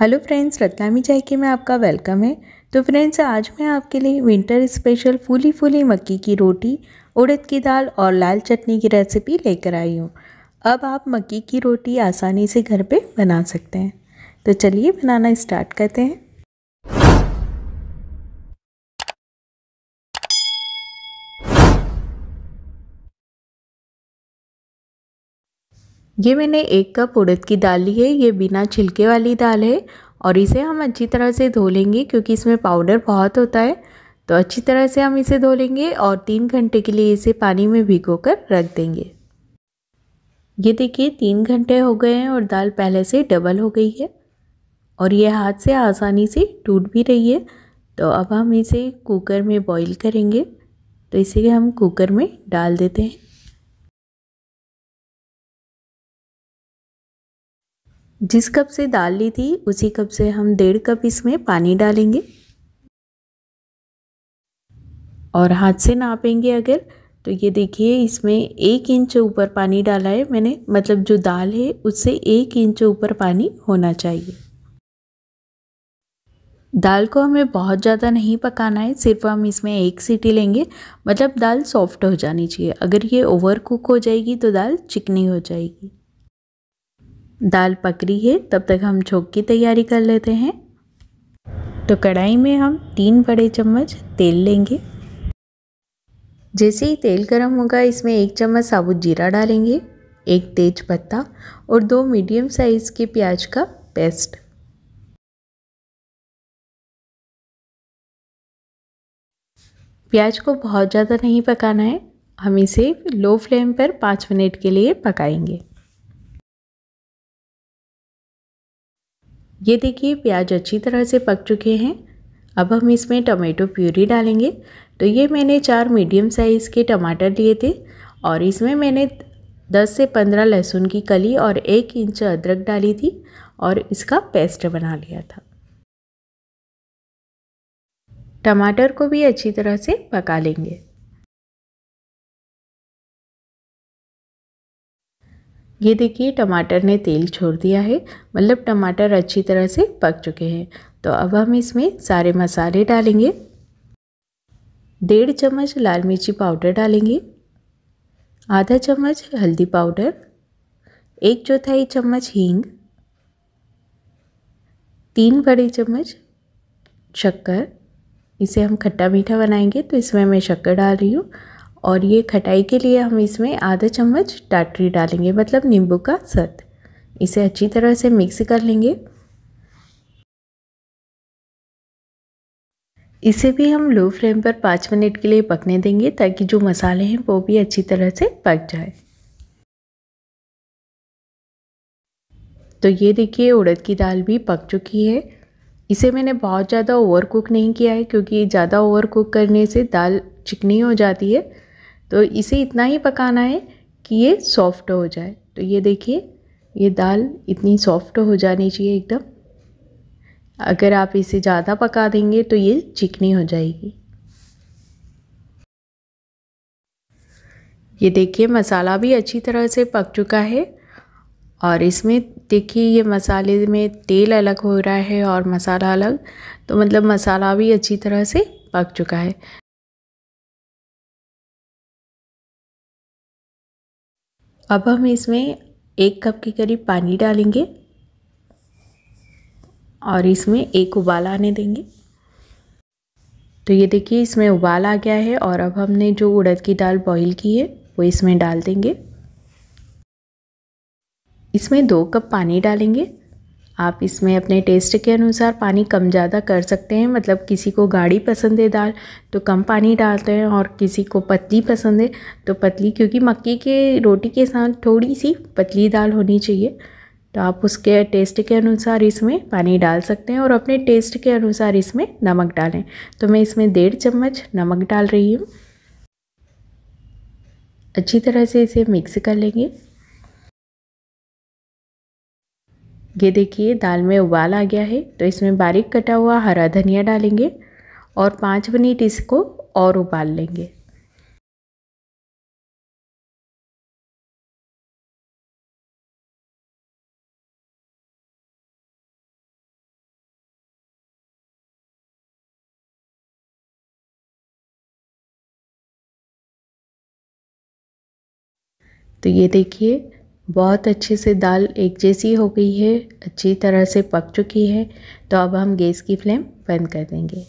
hello friends Ratlami चाय के में आपका वेलकम है तो फ्रेंड्स आज मैं आपके लिए विंटर स्पेशल फूली फूली मक्की की रोटी उड़द की दाल और लाल चटनी की रेसिपी लेकर आई हूँ अब आप मक्की की रोटी आसानी से घर पे बना सकते हैं तो चलिए बनाना स्टार्ट करते हैं ये मैंने एक कप उड़द की दाल ली है ये बिना छिलके वाली दाल है और इसे हम अच्छी तरह से धो लेंगे क्योंकि इसमें पाउडर बहुत होता है तो अच्छी तरह से हम इसे धो लेंगे और तीन घंटे के लिए इसे पानी में भिगो कर रख देंगे ये देखिए तीन घंटे हो गए हैं और दाल पहले से डबल हो गई है और ये हाथ से आसानी से टूट भी रही है तो अब हम इसे कुकर में बॉईल करेंगे तो इसे हम कुकर में डाल देते हैं जिस कप से दाल ली थी उसी कप से हम डेढ़ कप इसमें पानी डालेंगे और हाथ से नापेंगे अगर तो ये देखिए इसमें एक इंच ऊपर पानी डाला है मैंने मतलब जो दाल है उससे एक इंच ऊपर पानी होना चाहिए दाल को हमें बहुत ज़्यादा नहीं पकाना है सिर्फ हम इसमें एक सीटी लेंगे मतलब दाल सॉफ्ट हो जानी चाहिए अगर ये ओवर कुक हो जाएगी तो दाल चिकनी हो जाएगी दाल पक रही है तब तक हम छोंक की तैयारी कर लेते हैं तो कढ़ाई में हम तीन बड़े चम्मच तेल लेंगे जैसे ही तेल गर्म होगा इसमें एक चम्मच साबुत जीरा डालेंगे एक तेज पत्ता और दो मीडियम साइज़ के प्याज का पेस्ट प्याज को बहुत ज़्यादा नहीं पकाना है हम इसे लो फ्लेम पर पाँच मिनट के लिए पकाएंगे ये देखिए प्याज अच्छी तरह से पक चुके हैं अब हम इसमें टमाटो प्यूरी डालेंगे तो ये मैंने चार मीडियम साइज़ के टमाटर लिए थे और इसमें मैंने 10 से 15 लहसुन की कली और एक इंच अदरक डाली थी और इसका पेस्ट बना लिया था टमाटर को भी अच्छी तरह से पका लेंगे ये देखिए टमाटर ने तेल छोड़ दिया है मतलब टमाटर अच्छी तरह से पक चुके हैं तो अब हम इसमें सारे मसाले डालेंगे डेढ़ चम्मच लाल मिर्ची पाउडर डालेंगे आधा चम्मच हल्दी पाउडर एक चौथाई चम्मच हींग तीन बड़े चम्मच शक्कर इसे हम खट्टा मीठा बनाएंगे तो इसमें मैं शक्कर डाल रही हूँ और ये खटाई के लिए हम इसमें आधा चम्मच टाटरी डालेंगे मतलब नींबू का सत इसे अच्छी तरह से मिक्स कर लेंगे इसे भी हम लो फ्लेम पर पाँच मिनट के लिए पकने देंगे ताकि जो मसाले हैं वो भी अच्छी तरह से पक जाए तो ये देखिए उड़द की दाल भी पक चुकी है इसे मैंने बहुत ज़्यादा ओवर कुक नहीं किया है क्योंकि ज़्यादा ओवर कुक करने से दाल चिकनी हो जाती है तो इसे इतना ही पकाना है कि ये सॉफ्ट हो जाए तो ये देखिए ये दाल इतनी सॉफ्ट हो जानी चाहिए एकदम अगर आप इसे ज़्यादा पका देंगे तो ये चिकनी हो जाएगी ये देखिए मसाला भी अच्छी तरह से पक चुका है और इसमें देखिए ये मसाले में तेल अलग हो रहा है और मसाला अलग तो मतलब मसाला भी अच्छी तरह से पक चुका है अब हम इसमें एक कप के करीब पानी डालेंगे और इसमें एक उबाल आने देंगे तो ये देखिए इसमें उबाल आ गया है और अब हमने जो उड़द की दाल बॉईल की है वो इसमें डाल देंगे इसमें दो कप पानी डालेंगे आप इसमें अपने टेस्ट के अनुसार पानी कम ज़्यादा कर सकते हैं मतलब किसी को गाढ़ी पसंद है दाल तो कम पानी डालते हैं और किसी को पतली पसंद है तो पतली क्योंकि मक्की के रोटी के साथ थोड़ी सी पतली दाल होनी चाहिए तो आप उसके टेस्ट के अनुसार इसमें पानी डाल सकते हैं और अपने टेस्ट के अनुसार इसमें नमक डालें तो मैं इसमें डेढ़ चम्मच नमक डाल रही हूँ अच्छी तरह से इसे मिक्स कर लेंगे ये देखिए दाल में उबाल आ गया है तो इसमें बारीक कटा हुआ हरा धनिया डालेंगे और पाँच मिनट इसको और उबाल लेंगे तो ये देखिए बहुत अच्छे से दाल एक जैसी हो गई है अच्छी तरह से पक चुकी है तो अब हम गैस की फ्लेम बंद कर देंगे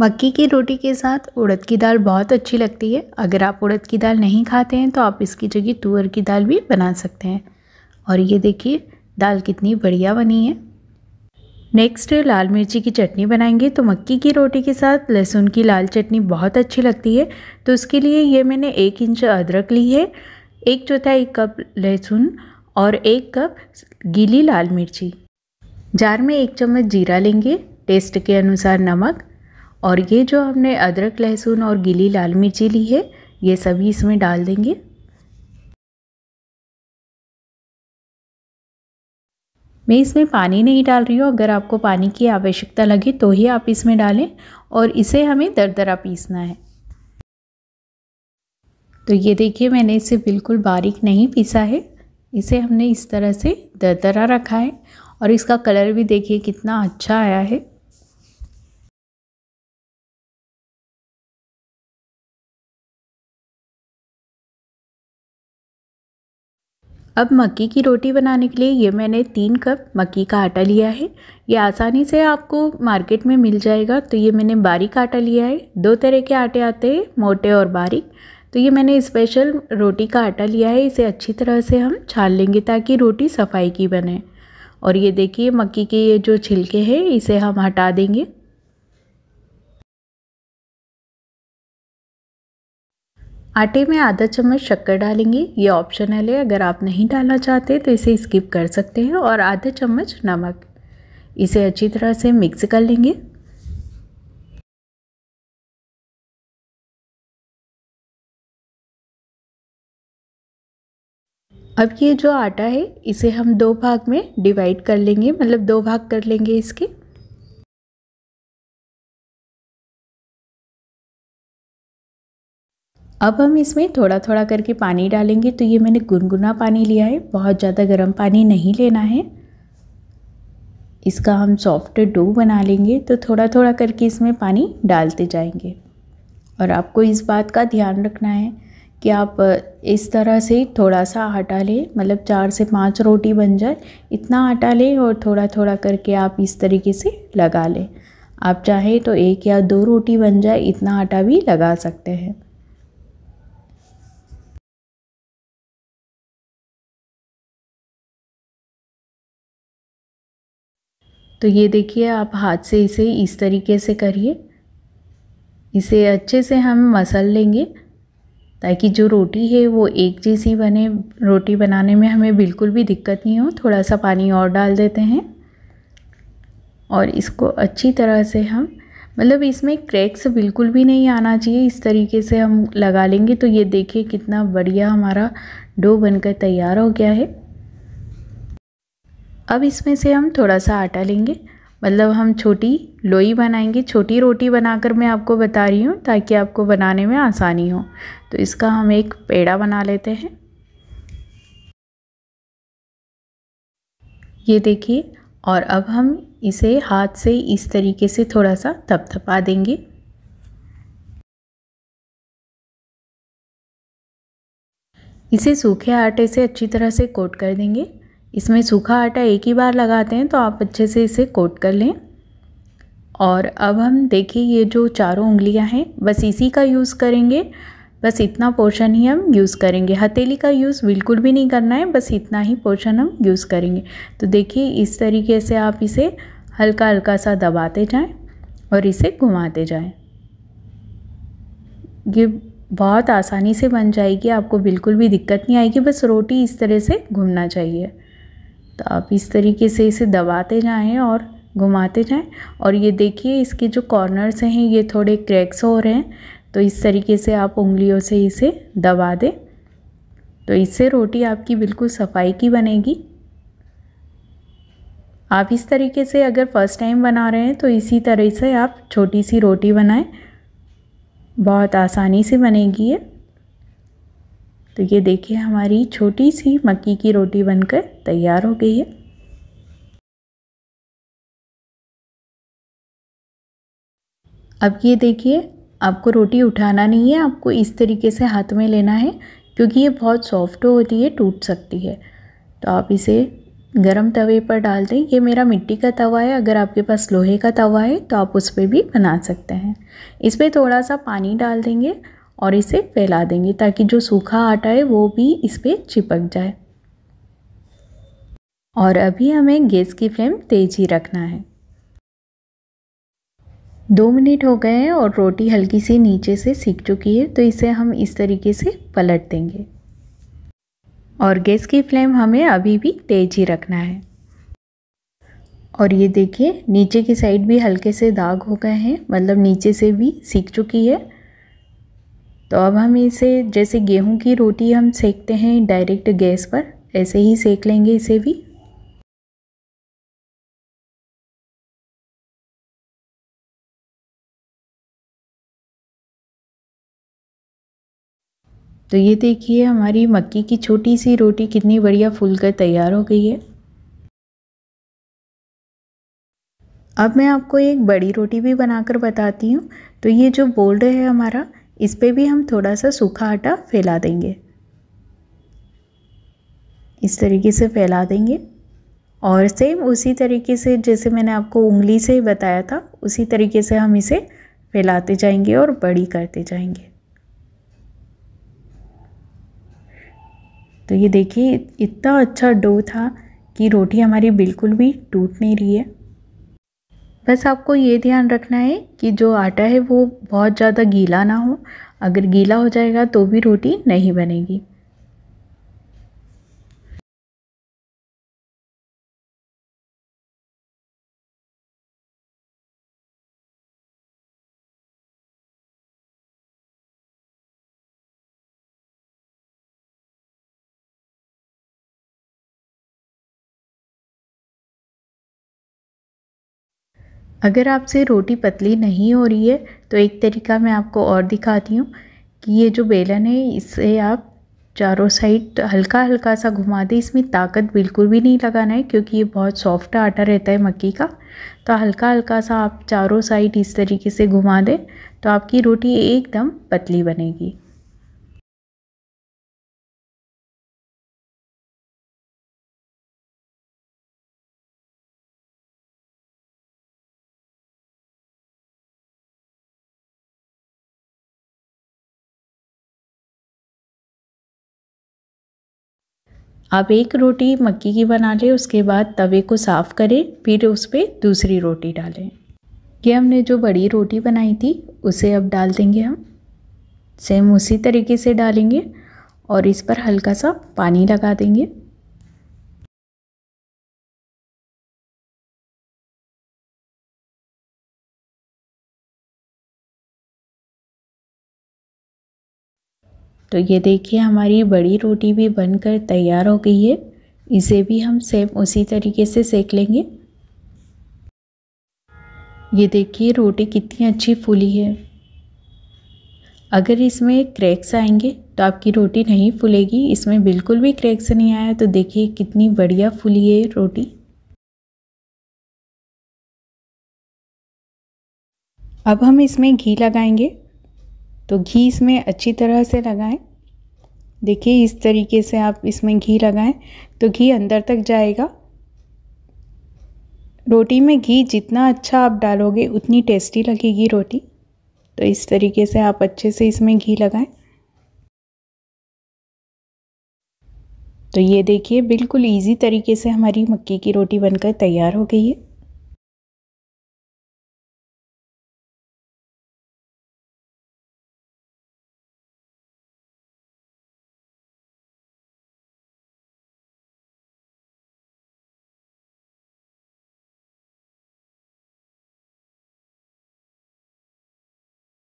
मक्की की रोटी के साथ उड़द की दाल बहुत अच्छी लगती है अगर आप उड़द की दाल नहीं खाते हैं तो आप इसकी जगह तुअर की दाल भी बना सकते हैं और ये देखिए दाल कितनी बढ़िया बनी है नेक्स्ट लाल मिर्ची की चटनी बनाएंगे तो मक्की की रोटी के साथ लहसुन की लाल चटनी बहुत अच्छी लगती है तो उसके लिए ये मैंने एक इंच अदरक ली है एक चौथाई कप लहसुन और एक कप गीली लाल मिर्ची जार में एक चम्मच जीरा लेंगे टेस्ट के अनुसार नमक और ये जो हमने अदरक लहसुन और गीली लाल मिर्ची ली है ये सभी इसमें डाल देंगे मैं इसमें पानी नहीं डाल रही हूँ अगर आपको पानी की आवश्यकता लगे तो ही आप इसमें डालें और इसे हमें दरदरा पीसना है तो ये देखिए मैंने इसे बिल्कुल बारीक नहीं पीसा है इसे हमने इस तरह से दरदरा रखा है और इसका कलर भी देखिए कितना अच्छा आया है अब मक्की की रोटी बनाने के लिए ये मैंने तीन कप मक्की का आटा लिया है ये आसानी से आपको मार्केट में मिल जाएगा तो ये मैंने बारीक आटा लिया है दो तरह के आटे आते हैं मोटे और बारीक तो ये मैंने स्पेशल रोटी का आटा लिया है इसे अच्छी तरह से हम छान लेंगे ताकि रोटी सफाई की बने और ये देखिए मक्की के ये जो छिलके हैं इसे हम हटा देंगे आटे में आधा चम्मच शक्कर डालेंगे ये ऑप्शनल है अगर आप नहीं डालना चाहते तो इसे स्किप कर सकते हैं और आधा चम्मच नमक इसे अच्छी तरह से मिक्स कर लेंगे अब ये जो आटा है इसे हम दो भाग में डिवाइड कर लेंगे मतलब दो भाग कर लेंगे इसके अब हम इसमें थोड़ा थोड़ा करके पानी डालेंगे तो ये मैंने गुनगुना पानी लिया है बहुत ज़्यादा गर्म पानी नहीं लेना है इसका हम सॉफ्ट डो बना लेंगे तो थोड़ा थोड़ा करके इसमें पानी डालते जाएंगे और आपको इस बात का ध्यान रखना है कि आप इस तरह से थोड़ा सा आटा लें मतलब चार से पांच रोटी बन जाए इतना आटा लें और थोड़ा थोड़ा करके आप इस तरीके से लगा लें आप चाहे तो एक या दो रोटी बन जाए इतना आटा भी लगा सकते हैं तो ये देखिए आप हाथ से इसे इस तरीके से करिए इसे अच्छे से हम मसल लेंगे ताकि जो रोटी है वो एक जैसी बने रोटी बनाने में हमें बिल्कुल भी दिक्कत नहीं हो थोड़ा सा पानी और डाल देते हैं और इसको अच्छी तरह से हम मतलब इसमें क्रैक्स बिल्कुल भी नहीं आना चाहिए इस तरीके से हम लगा लेंगे तो ये देखिए कितना बढ़िया हमारा डो बनकर तैयार हो गया है अब इसमें से हम थोड़ा सा आटा लेंगे मतलब हम छोटी लोई बनाएंगे छोटी रोटी बनाकर मैं आपको बता रही हूँ ताकि आपको बनाने में आसानी हो तो इसका हम एक पेड़ा बना लेते हैं ये देखिए और अब हम इसे हाथ से इस तरीके से थोड़ा सा थपथपा देंगे इसे सूखे आटे से अच्छी तरह से कोट कर देंगे इसमें सूखा आटा एक ही बार लगाते हैं तो आप अच्छे से इसे कोट कर लें और अब हम देखिए ये जो चारों उंगलियां हैं बस इसी का यूज़ करेंगे बस इतना पोर्शन ही हम यूज़ करेंगे हथेली का यूज़ बिल्कुल भी नहीं करना है बस इतना ही पोर्शन हम यूज़ करेंगे तो देखिए इस तरीके से आप इसे हल्का हल्का सा दबाते जाएं और इसे घुमाते जाएं ये बहुत आसानी से बन जाएगी आपको बिल्कुल भी दिक्कत नहीं आएगी बस रोटी इस तरह से घूमना चाहिए तो आप इस तरीके से इसे दबाते जाएं और घुमाते जाएं और ये देखिए इसके जो कॉर्नर्स हैं ये थोड़े क्रैक्स हो रहे हैं तो इस तरीके से आप उंगलियों से इसे दबा दें तो इससे रोटी आपकी बिल्कुल सफाई की बनेगी आप इस तरीके से अगर फर्स्ट टाइम बना रहे हैं तो इसी तरह से आप छोटी सी रोटी बनाएं बहुत आसानी से बनेगी ये तो ये देखिए हमारी छोटी सी मक्की की रोटी बनकर तैयार हो गई है अब ये देखिए आपको रोटी उठाना नहीं है आपको इस तरीके से हाथ में लेना है क्योंकि ये बहुत सॉफ्ट होती है टूट सकती है तो आप इसे गरम तवे पर डाल दें ये मेरा मिट्टी का तवा है अगर आपके पास लोहे का तवा है तो आप उस पर भी बना सकते हैं इस पर थोड़ा सा पानी डाल देंगे और इसे फैला देंगे ताकि जो सूखा आटा है वो भी इस पर चिपक जाए और अभी हमें गैस की फ्लेम तेज ही रखना है दो मिनट हो गए हैं और रोटी हल्की सी नीचे से सीख चुकी है तो इसे हम इस तरीके से पलट देंगे और गैस की फ्लेम हमें अभी भी तेज ही रखना है और ये देखिए नीचे की साइड भी हल्के से दाग हो गए हैं मतलब नीचे से भी सीख चुकी है तो अब हम इसे जैसे गेहूं की रोटी हम सेकते हैं डायरेक्ट गैस पर ऐसे ही सेक लेंगे इसे भी तो ये देखिए हमारी मक्की की छोटी सी रोटी कितनी बढ़िया फूल कर तैयार हो गई है अब मैं आपको एक बड़ी रोटी भी बनाकर बताती हूँ तो ये जो बोल्ड है हमारा इस पर भी हम थोड़ा सा सूखा आटा फैला देंगे इस तरीके से फैला देंगे और सेम उसी तरीके से जैसे मैंने आपको उंगली से ही बताया था उसी तरीके से हम इसे फैलाते जाएंगे और बड़ी करते जाएंगे तो ये देखिए इतना अच्छा डो था कि रोटी हमारी बिल्कुल भी टूट नहीं रही है बस आपको ये ध्यान रखना है कि जो आटा है वो बहुत ज़्यादा गीला ना हो अगर गीला हो जाएगा तो भी रोटी नहीं बनेगी अगर आपसे रोटी पतली नहीं हो रही है तो एक तरीका मैं आपको और दिखाती हूँ कि ये जो बेलन है इसे आप चारों साइड हल्का हल्का सा घुमा दें इसमें ताकत बिल्कुल भी नहीं लगाना है क्योंकि ये बहुत सॉफ्ट आटा रहता है मक्की का तो हल्का हल्का सा आप चारों साइड इस तरीके से घुमा दें तो आपकी रोटी एकदम पतली बनेगी आप एक रोटी मक्की की बना लें उसके बाद तवे को साफ़ करें फिर उस पर दूसरी रोटी डालें ये हमने जो बड़ी रोटी बनाई थी उसे अब डाल देंगे हम सेम उसी तरीके से डालेंगे और इस पर हल्का सा पानी लगा देंगे तो ये देखिए हमारी बड़ी रोटी भी बनकर तैयार हो गई है इसे भी हम सेम उसी तरीके से सेक लेंगे ये देखिए रोटी कितनी अच्छी फूली है अगर इसमें क्रैक्स आएंगे तो आपकी रोटी नहीं फूलेगी इसमें बिल्कुल भी क्रैक्स नहीं आया तो देखिए कितनी बढ़िया फूली है रोटी अब हम इसमें घी लगाएंगे तो घी इसमें अच्छी तरह से लगाएं देखिए इस तरीके से आप इसमें घी लगाएं तो घी अंदर तक जाएगा रोटी में घी जितना अच्छा आप डालोगे उतनी टेस्टी लगेगी रोटी तो इस तरीके से आप अच्छे से इसमें घी लगाएं तो ये देखिए बिल्कुल इजी तरीके से हमारी मक्की की रोटी बनकर तैयार हो गई है